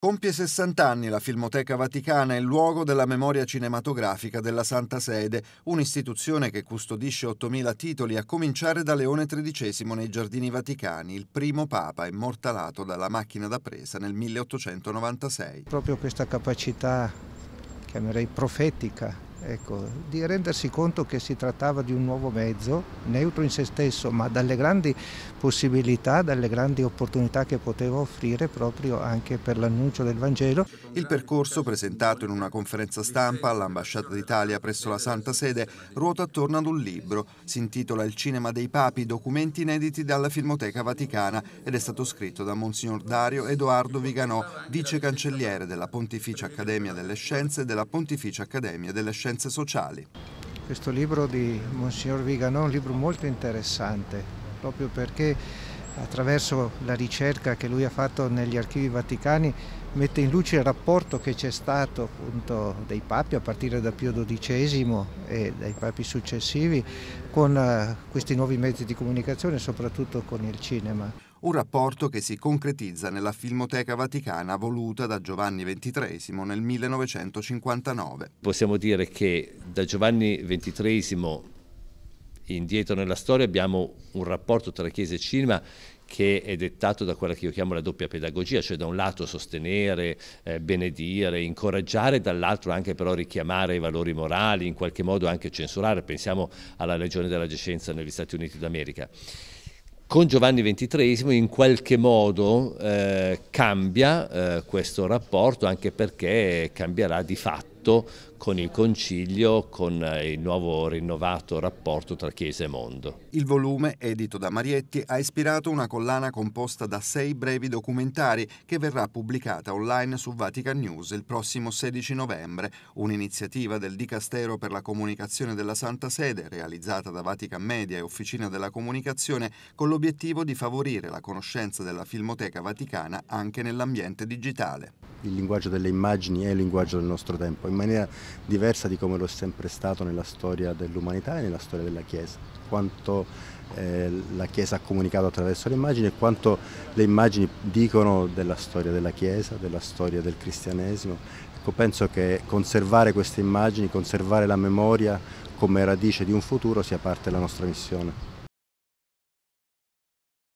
Compie 60 anni la Filmoteca Vaticana il luogo della memoria cinematografica della Santa Sede, un'istituzione che custodisce 8.000 titoli a cominciare da Leone XIII nei Giardini Vaticani, il primo papa immortalato dalla macchina da presa nel 1896. Proprio questa capacità, chiamerei profetica, ecco, di rendersi conto che si trattava di un nuovo mezzo, neutro in se stesso, ma dalle grandi possibilità, dalle grandi opportunità che poteva offrire proprio anche per l'annuncio del Vangelo. Il percorso presentato in una conferenza stampa all'Ambasciata d'Italia presso la Santa Sede ruota attorno ad un libro, si intitola Il cinema dei papi, documenti inediti dalla Filmoteca Vaticana ed è stato scritto da Monsignor Dario Edoardo Viganò, vice cancelliere della Pontificia Accademia delle Scienze e della Pontificia Accademia delle Scienze differenze sociali. Questo libro di Monsignor Viganò è un libro molto interessante, proprio perché attraverso la ricerca che lui ha fatto negli archivi vaticani mette in luce il rapporto che c'è stato appunto dei papi a partire da Pio XII e dai papi successivi con eh, questi nuovi mezzi di comunicazione, soprattutto con il cinema un rapporto che si concretizza nella Filmoteca Vaticana voluta da Giovanni XXIII nel 1959. Possiamo dire che da Giovanni XXIII indietro nella storia abbiamo un rapporto tra Chiesa e cinema che è dettato da quella che io chiamo la doppia pedagogia, cioè da un lato sostenere, eh, benedire, incoraggiare, dall'altro anche però richiamare i valori morali, in qualche modo anche censurare, pensiamo alla legione della giacenza negli Stati Uniti d'America. Con Giovanni XXIII in qualche modo eh, cambia eh, questo rapporto anche perché cambierà di fatto con il Concilio, con eh, il nuovo rinnovato rapporto tra Chiesa e mondo. Il volume, edito da Marietti, ha ispirato una collana composta da sei brevi documentari che verrà pubblicata online su Vatican News il prossimo 16 novembre, un'iniziativa del Dicastero per la Comunicazione della Santa Sede, realizzata da Vatican Media e Officina della Comunicazione, con l'obiettivo di favorire la conoscenza della Filmoteca Vaticana anche nell'ambiente digitale. Il linguaggio delle immagini è il linguaggio del nostro tempo, in maniera diversa di come lo è sempre stato nella storia dell'umanità e nella storia della Chiesa. Quanto eh, la Chiesa ha comunicato attraverso le immagini e quanto le immagini dicono della storia della Chiesa, della storia del cristianesimo. Ecco, penso che conservare queste immagini, conservare la memoria come radice di un futuro sia parte della nostra missione.